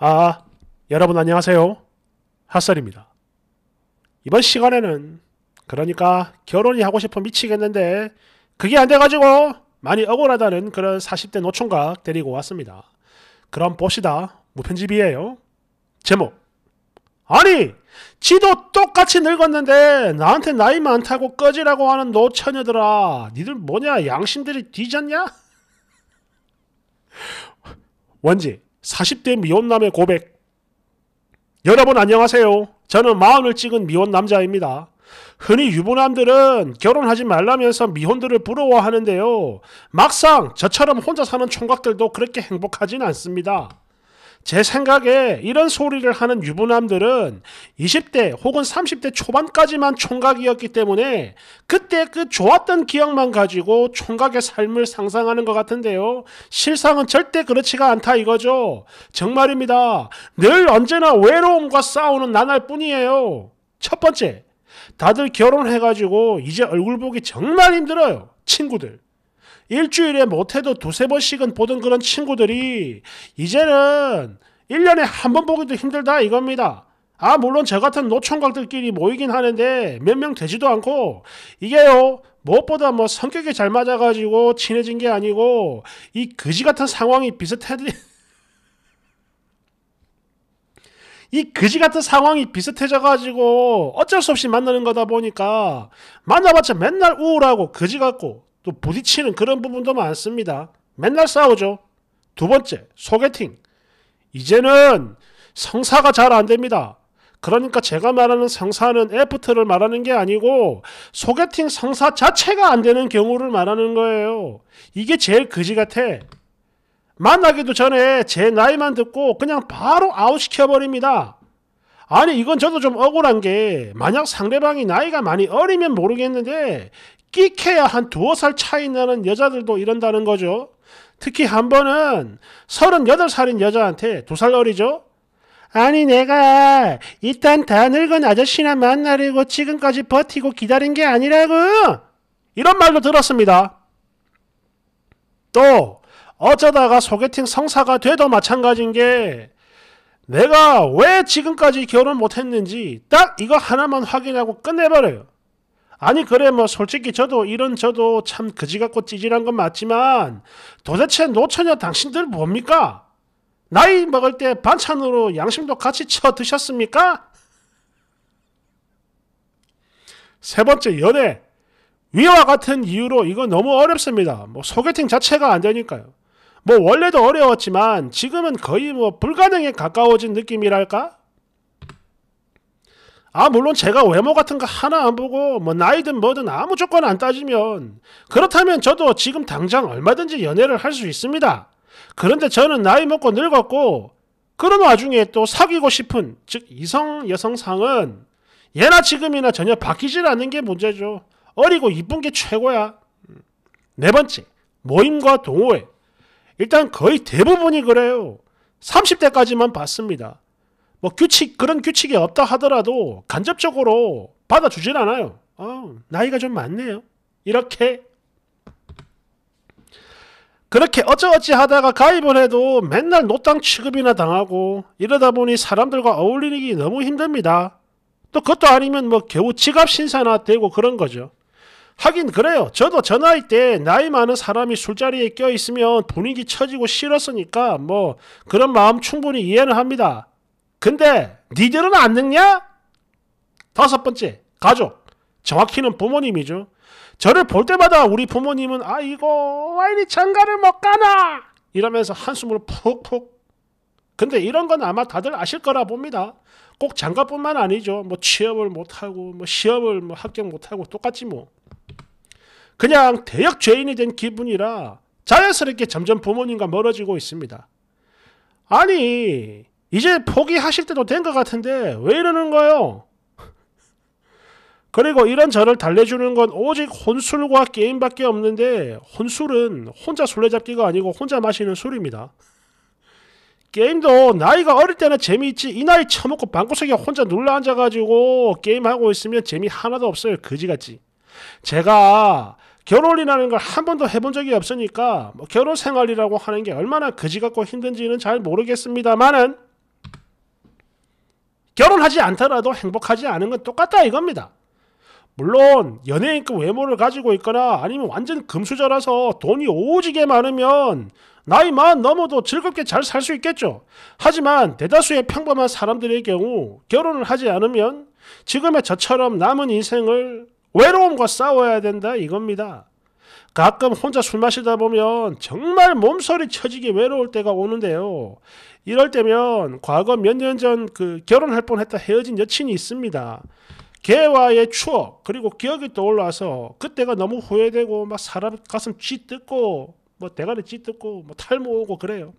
아, 여러분 안녕하세요. 핫설입니다. 이번 시간에는 그러니까 결혼이 하고 싶어 미치겠는데 그게 안 돼가지고 많이 억울하다는 그런 40대 노총각 데리고 왔습니다. 그럼 봅시다. 무편집이에요. 제목 아니! 지도 똑같이 늙었는데 나한테 나이 많다고 꺼지라고 하는 노처녀들아 니들 뭐냐 양심들이 뒤졌냐? 원지 40대 미혼남의 고백. 여러분 안녕하세요. 저는 마흔을 찍은 미혼 남자입니다. 흔히 유부남들은 결혼하지 말라면서 미혼들을 부러워하는데요. 막상 저처럼 혼자 사는 총각들도 그렇게 행복하진 않습니다. 제 생각에 이런 소리를 하는 유부남들은 20대 혹은 30대 초반까지만 총각이었기 때문에 그때 그 좋았던 기억만 가지고 총각의 삶을 상상하는 것 같은데요. 실상은 절대 그렇지가 않다 이거죠. 정말입니다. 늘 언제나 외로움과 싸우는 나날 뿐이에요. 첫 번째, 다들 결혼해가지고 이제 얼굴 보기 정말 힘들어요. 친구들. 일주일에 못해도 두세 번씩은 보던 그런 친구들이 이제는 1년에 한 번 보기도 힘들다 이겁니다. 아, 물론 저 같은 노총각들끼리 모이긴 하는데 몇 명 되지도 않고 이게요. 무엇보다 뭐 성격이 잘 맞아가지고 친해진 게 아니고 이 그지 같은 상황이 비슷해이 그지 같은 상황이 비슷해져가지고 어쩔 수 없이 만나는 거다 보니까 만나봤자 맨날 우울하고 그지 같고 또 부딪히는 그런 부분도 많습니다. 맨날 싸우죠. 두 번째, 소개팅. 이제는 성사가 잘 안 됩니다. 그러니까 제가 말하는 성사는 애프터를 말하는 게 아니고 소개팅 성사 자체가 안 되는 경우를 말하는 거예요. 이게 제일 거지 같아. 만나기도 전에 제 나이만 듣고 그냥 바로 아웃시켜버립니다. 아니 이건 저도 좀 억울한 게 만약 상대방이 나이가 많이 어리면 모르겠는데 끼켜야 한 두어 살 차이 나는 여자들도 이런다는 거죠. 특히 한 번은 38살인 여자한테 두 살 어리죠? 아니 내가 일단 다 늙은 아저씨나 만나려고 지금까지 버티고 기다린 게 아니라고! 이런 말도 들었습니다. 또 어쩌다가 소개팅 성사가 돼도 마찬가지인 게 내가 왜 지금까지 결혼 못했는지 딱 이거 하나만 확인하고 끝내버려요. 아니 그래 뭐 솔직히 저도 이런 저도 참거지 같고 찌질한 건 맞지만 도대체 노처녀 당신들 뭡니까? 나이 먹을 때 반찬으로 양심도 같이 쳐 드셨습니까? 세 번째 연애 위와 같은 이유로 이거 너무 어렵습니다. 뭐 소개팅 자체가 안 되니까요. 뭐 원래도 어려웠지만 지금은 거의 뭐 불가능에 가까워진 느낌이랄까? 아 물론 제가 외모 같은 거 하나 안 보고 뭐 나이든 뭐든 아무 조건 안 따지면 그렇다면 저도 지금 당장 얼마든지 연애를 할 수 있습니다. 그런데 저는 나이 먹고 늙었고 그런 와중에 또 사귀고 싶은 즉 이성 여성상은 예나 지금이나 전혀 바뀌질 않는 게 문제죠. 어리고 이쁜 게 최고야. 네 번째, 모임과 동호회. 일단 거의 대부분이 그래요. 30대까지만 봤습니다. 뭐 규칙 그런 규칙이 없다 하더라도 간접적으로 받아주질 않아요. 어, 나이가 좀 많네요. 이렇게 그렇게 어쩌어찌 하다가 가입을 해도 맨날 노땅 취급이나 당하고 이러다 보니 사람들과 어울리기 너무 힘듭니다. 또 그것도 아니면 뭐 겨우 지갑 신사나 되고 그런 거죠. 하긴 그래요. 저도 저 나이 때 나이 많은 사람이 술자리에 껴있으면 분위기 처지고 싫었으니까 뭐 그런 마음 충분히 이해는 합니다. 근데 니들은 안 늙냐? 다섯 번째, 가족. 정확히는 부모님이죠. 저를 볼 때마다 우리 부모님은 아 이거 왜 이리 장가를 못 가나 이러면서 한숨을 푹푹 근데 이런 건 아마 다들 아실 거라 봅니다 꼭 장가뿐만 아니죠 뭐 취업을 못하고 뭐 시험을 뭐 합격 못하고 똑같지 뭐 그냥 대역 죄인이 된 기분이라 자연스럽게 점점 부모님과 멀어지고 있습니다 아니 이제 포기하실 때도 된 것 같은데 왜 이러는 거예요? 그리고 이런 저를 달래주는 건 오직 혼술과 게임밖에 없는데 혼술은 혼자 술래잡기가 아니고 혼자 마시는 술입니다. 게임도 나이가 어릴 때는 재미있지 이 나이 처먹고 방구석에 혼자 눌러앉아가지고 게임하고 있으면 재미 하나도 없어요. 그지같이. 제가 결혼이라는 걸 한 번도 해본 적이 없으니까 뭐 결혼 생활이라고 하는 게 얼마나 그지 같고 힘든지는 잘 모르겠습니다만은 결혼하지 않더라도 행복하지 않은 건 똑같다 이겁니다. 물론 연예인급 외모를 가지고 있거나 아니면 완전 금수저라서 돈이 오지게 많으면 나이만 넘어도 즐겁게 잘 살 수 있겠죠. 하지만 대다수의 평범한 사람들의 경우 결혼을 하지 않으면 지금의 저처럼 남은 인생을 외로움과 싸워야 된다 이겁니다. 가끔 혼자 술 마시다 보면 정말 몸서리 쳐지게 외로울 때가 오는데요. 이럴 때면 과거 몇 년 전 그 결혼할 뻔했다 헤어진 여친이 있습니다. 걔와의 추억 그리고 기억이 떠올라서 그때가 너무 후회되고 막 사람 가슴 찌뜯고 뭐 대가리 찌뜯고 뭐 탈모 오고 그래요.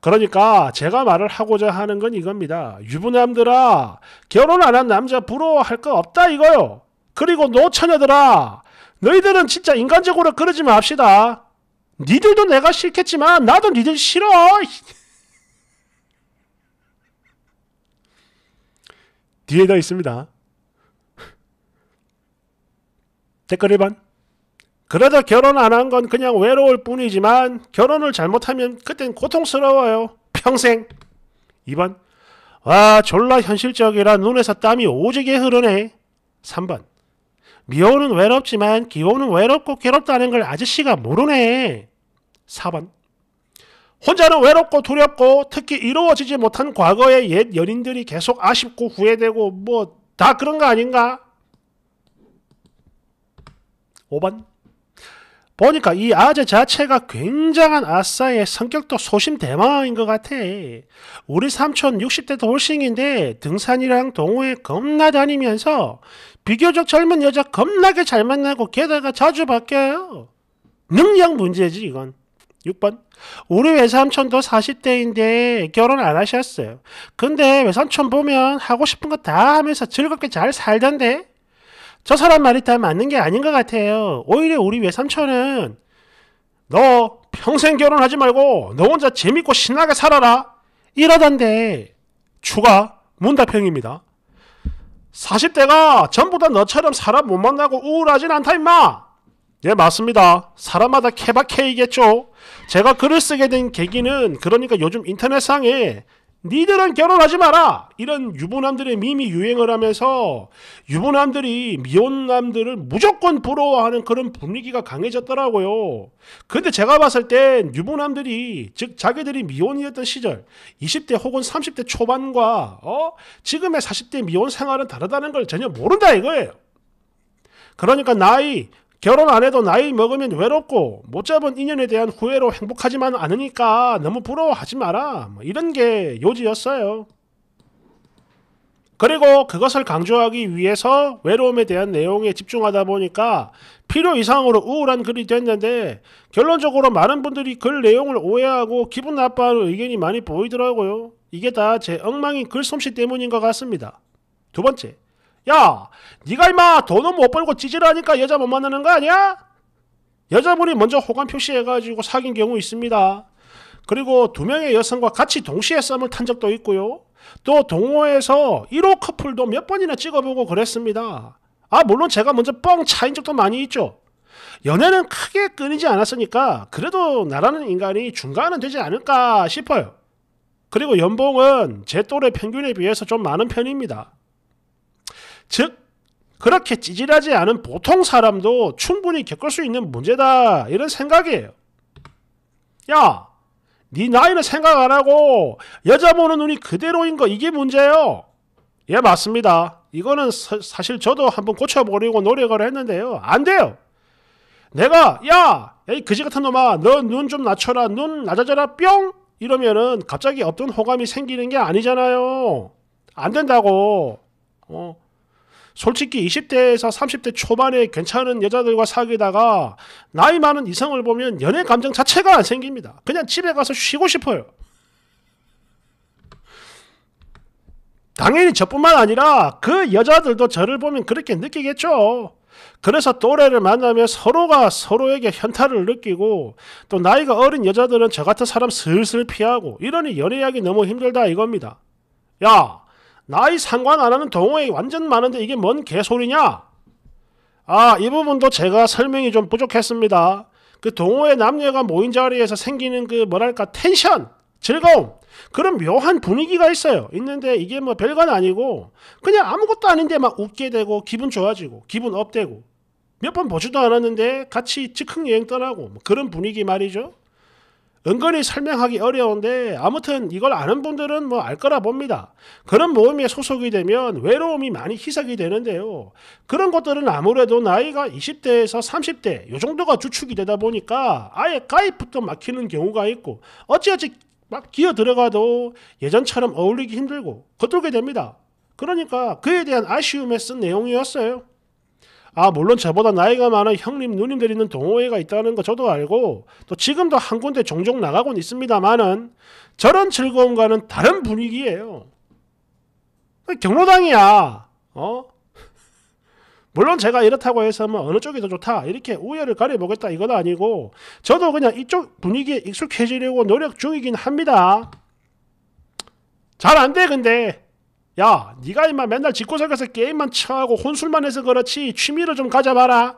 그러니까 제가 말을 하고자 하는 건 이겁니다. 유부남들아 결혼 안 한 남자 부러워할 거 없다 이거요. 그리고 노처녀들아 너희들은 진짜 인간적으로 그러지 맙시다. 니들도 내가 싫겠지만 나도 니들 싫어. 뒤에 더 있습니다. 댓글 1번. 그러다 결혼 안 한 건 그냥 외로울 뿐이지만 결혼을 잘못하면 그땐 고통스러워요. 평생. 2번. 와 졸라 현실적이라 눈에서 땀이 오지게 흐르네. 3번. 미호는 외롭지만 기호는 외롭고 괴롭다는 걸 아저씨가 모르네. 4번 혼자는 외롭고 두렵고 특히 이루어지지 못한 과거의 옛 연인들이 계속 아쉽고 후회되고 뭐 다 그런 거 아닌가? 5번 보니까 이 아재 자체가 굉장한 아싸의 성격도 소심대망인 것 같아. 우리 삼촌 60대 돌싱인데 등산이랑 동호회 겁나 다니면서 비교적 젊은 여자 겁나게 잘 만나고 게다가 자주 바뀌어요. 능력 문제지 이건. 6번 우리 외삼촌도 40대인데 결혼 안 하셨어요. 근데 외삼촌 보면 하고 싶은 거 다 하면서 즐겁게 잘 살던데 저 사람 말이 다 맞는 게 아닌 것 같아요. 오히려 우리 외삼촌은 너 평생 결혼하지 말고 너 혼자 재밌고 신나게 살아라 이러던데 추가 문답형입니다. 40대가 전부 다 너처럼 사람 못 만나고 우울하진 않다 임마. 네 맞습니다. 사람마다 케바케이겠죠. 제가 글을 쓰게 된 계기는 그러니까 요즘 인터넷상에 니들은 결혼하지 마라! 이런 유부남들의 밈이 유행을 하면서 유부남들이 미혼남들을 무조건 부러워하는 그런 분위기가 강해졌더라고요. 근데 제가 봤을 땐 유부남들이, 즉, 자기들이 미혼이었던 시절, 20대 혹은 30대 초반과, 어? 지금의 40대 미혼 생활은 다르다는 걸 전혀 모른다 이거예요. 그러니까 나이 결혼 안 해도 나이 먹으면 외롭고 못 잡은 인연에 대한 후회로 행복하지만 않으니까 너무 부러워하지 마라. 뭐 이런 게 요지였어요. 그리고 그것을 강조하기 위해서 외로움에 대한 내용에 집중하다 보니까 필요 이상으로 우울한 글이 됐는데 결론적으로 많은 분들이 글 내용을 오해하고 기분 나빠하는 의견이 많이 보이더라고요. 이게 다 제 엉망인 글솜씨 때문인 것 같습니다. 두 번째, 야 니가 임마 돈은 못 벌고 찌질하니까 여자 못 만나는 거 아니야? 여자분이 먼저 호감 표시해가지고 사귄 경우 있습니다. 그리고 두 명의 여성과 같이 동시에 썸을 탄 적도 있고요. 또 동호회에서 1호 커플도 몇 번이나 찍어보고 그랬습니다. 아 물론 제가 먼저 뻥 차인 적도 많이 있죠. 연애는 크게 끊이지 않았으니까 그래도 나라는 인간이 중간은 되지 않을까 싶어요. 그리고 연봉은 제 또래 평균에 비해서 좀 많은 편입니다. 즉 그렇게 찌질하지 않은 보통 사람도 충분히 겪을 수 있는 문제다 이런 생각이에요. 야, 네 나이는 생각 안 하고 여자 보는 눈이 그대로인 거 이게 문제예요. 예 맞습니다. 이거는 서, 사실 저도 한번 고쳐보려고 노력을 했는데요. 안 돼요. 내가 야, 이 그지 같은 놈아, 너 눈 좀 낮춰라, 눈 낮아져라, 뿅 이러면은 갑자기 어떤 호감이 생기는 게 아니잖아요. 안 된다고. 어. 솔직히 20대에서 30대 초반에 괜찮은 여자들과 사귀다가 나이 많은 이성을 보면 연애 감정 자체가 안 생깁니다. 그냥 집에 가서 쉬고 싶어요. 당연히 저뿐만 아니라 그 여자들도 저를 보면 그렇게 느끼겠죠. 그래서 또래를 만나면 서로가 서로에게 현타를 느끼고 또 나이가 어린 여자들은 저 같은 사람 슬슬 피하고 이러니 연애하기 너무 힘들다 이겁니다. 야, 나이 상관 안 하는 동호회 완전 많은데 이게 뭔 개소리냐? 아, 이 부분도 제가 설명이 좀 부족했습니다. 그 동호회 남녀가 모인 자리에서 생기는 그 뭐랄까 텐션, 즐거움, 그런 묘한 분위기가 있어요. 있는데 이게 뭐 별건 아니고 그냥 아무것도 아닌데 막 웃게 되고 기분 좋아지고 기분 업되고 몇 번 보지도 않았는데 같이 즉흥 여행 떠나고 뭐 그런 분위기 말이죠. 은근히 설명하기 어려운데 아무튼 이걸 아는 분들은 뭐 알 거라 봅니다. 그런 모임에 소속이 되면 외로움이 많이 희석이 되는데요. 그런 것들은 아무래도 나이가 20대에서 30대 요 정도가 주축이 되다 보니까 아예 가입부터 막히는 경우가 있고 어찌어찌 막 기어 들어가도 예전처럼 어울리기 힘들고 겉돌게 됩니다. 그러니까 그에 대한 아쉬움에 쓴 내용이었어요. 아 물론 저보다 나이가 많은 형님 누님들 이 있는 동호회가 있다는 거 저도 알고 또 지금도 한 군데 종종 나가곤 있습니다만은 저런 즐거움과는 다른 분위기예요. 경로당이야. 어? 물론 제가 이렇다고 해서 뭐 어느 쪽이 더 좋다 이렇게 우열을 가려보겠다 이건 아니고 저도 그냥 이쪽 분위기에 익숙해지려고 노력 중이긴 합니다. 잘 안돼 근데 야네가 임마 맨날 짓고살가서 게임만 처하고 혼술만 해서 그렇지 취미를 좀 가져봐라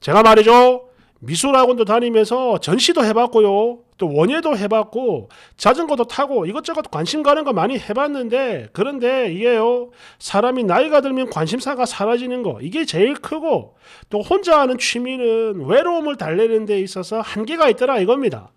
제가 말이죠 미술학원도 다니면서 전시도 해봤고요 또 원예도 해봤고 자전거도 타고 이것저것 관심 가는 거 많이 해봤는데 그런데 이게요 사람이 나이가 들면 관심사가 사라지는 거 이게 제일 크고 또 혼자 하는 취미는 외로움을 달래는 데 있어서 한계가 있더라 이겁니다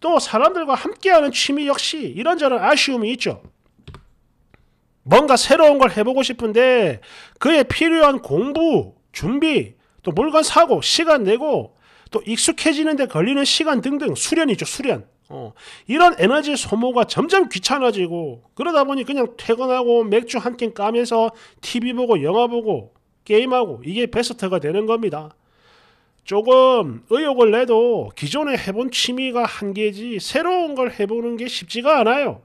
또 사람들과 함께하는 취미 역시 이런저런 아쉬움이 있죠 뭔가 새로운 걸 해보고 싶은데 그에 필요한 공부, 준비, 또 물건 사고, 시간 내고 또 익숙해지는데 걸리는 시간 등등 수련이죠, 수련. 어, 이런 에너지 소모가 점점 귀찮아지고 그러다 보니 그냥 퇴근하고 맥주 한 캔 까면서 TV 보고 영화 보고 게임하고 이게 베스트가 되는 겁니다. 조금 의욕을 내도 기존에 해본 취미가 한계지 새로운 걸 해보는 게 쉽지가 않아요.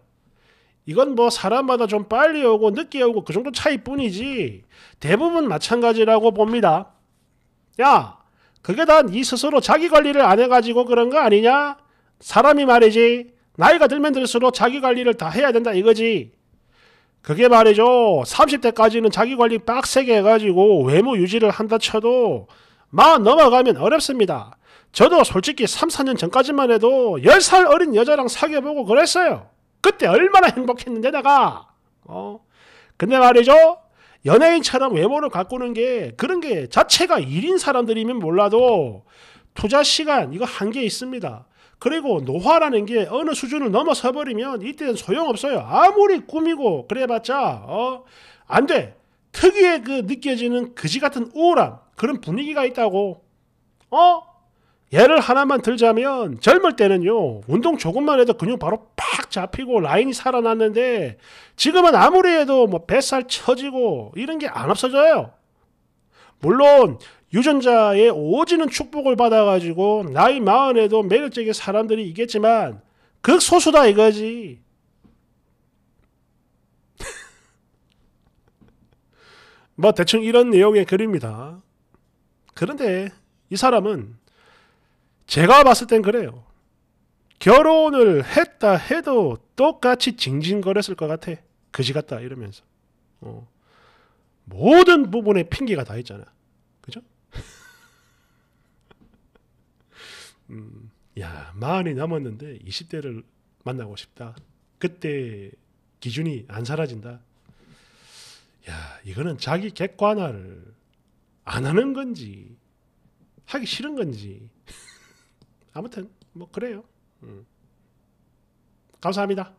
이건 뭐 사람마다 좀 빨리 오고 늦게 오고 그 정도 차이뿐이지 대부분 마찬가지라고 봅니다. 야, 그게 다네 스스로 자기 관리를 안 해가지고 그런 거 아니냐? 사람이 말이지 나이가 들면 들수록 자기 관리를 다 해야 된다 이거지. 그게 말이죠. 30대까지는 자기 관리 빡세게 해가지고 외모 유지를 한다 쳐도 만 넘어가면 어렵습니다. 저도 솔직히 3, 4년 전까지만 해도 10살 어린 여자랑 사귀어보고 그랬어요. 그때 얼마나 행복했는데 다가어 근데 말이죠 연예인처럼 외모를 가꾸는 게 그런 게 자체가 일인 사람들이면 몰라도 투자 시간 이거 한계 있습니다. 그리고 노화라는 게 어느 수준을 넘어서 버리면 이때는 소용없어요. 아무리 꾸미고 그래봤자 어 안 돼. 특유의 그 느껴지는 그지 같은 우울함 그런 분위기가 있다고. 어? 예를 하나만 들자면 젊을 때는요 운동 조금만 해도 근육 바로 팍 잡히고 라인이 살아났는데 지금은 아무리 해도 뭐 뱃살 처지고 이런 게 안 없어져요 물론 유전자의 오지는 축복을 받아가지고 나이 마흔에도 매력적인 사람들이 있겠지만 극소수다 이거지 뭐 대충 이런 내용의 글입니다 그런데 이 사람은 제가 봤을 땐 그래요. 결혼을 했다 해도 똑같이 징징거렸을 것 같아. 그지 같다 이러면서. 어. 모든 부분에 핑계가 다 있잖아. 그죠? 음, 야, 마흔이 남았는데 20대를 만나고 싶다. 그때 기준이 안 사라진다. 야, 이거는 자기 객관화를 안 하는 건지, 하기 싫은 건지. 아무튼 뭐 그래요. 음. 감사합니다.